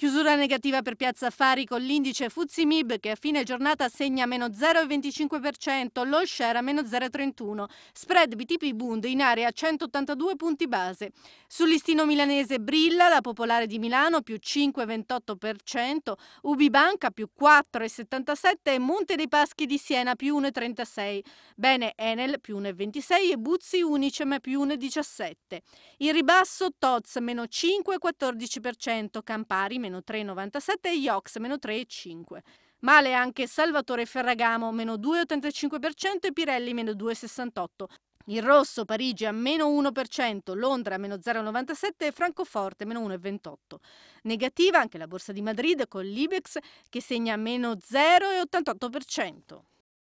Chiusura negativa per Piazza Affari con l'indice Fuzzi Mib che a fine giornata segna meno 0,25%, lo share a meno 0,31%, spread BTP Bund in area 182 punti base. Sull'istino milanese brilla la Popolare di Milano più 5,28%, Ubibanca più 4,77% e Monte dei Paschi di Siena più 1,36%, bene Enel più 1,26% e Buzzi Unicem più 1,17%. In ribasso Toz meno 5,14%, Campari meno meno 3,97 e Iox meno 3,5. Male anche Salvatore Ferragamo meno 2,85% e Pirelli meno 2,68%. Il rosso Parigi a meno 1%, Londra meno 0,97% e Francoforte meno 1,28%. Negativa anche la borsa di Madrid con l'Ibex che segna meno 0,88%.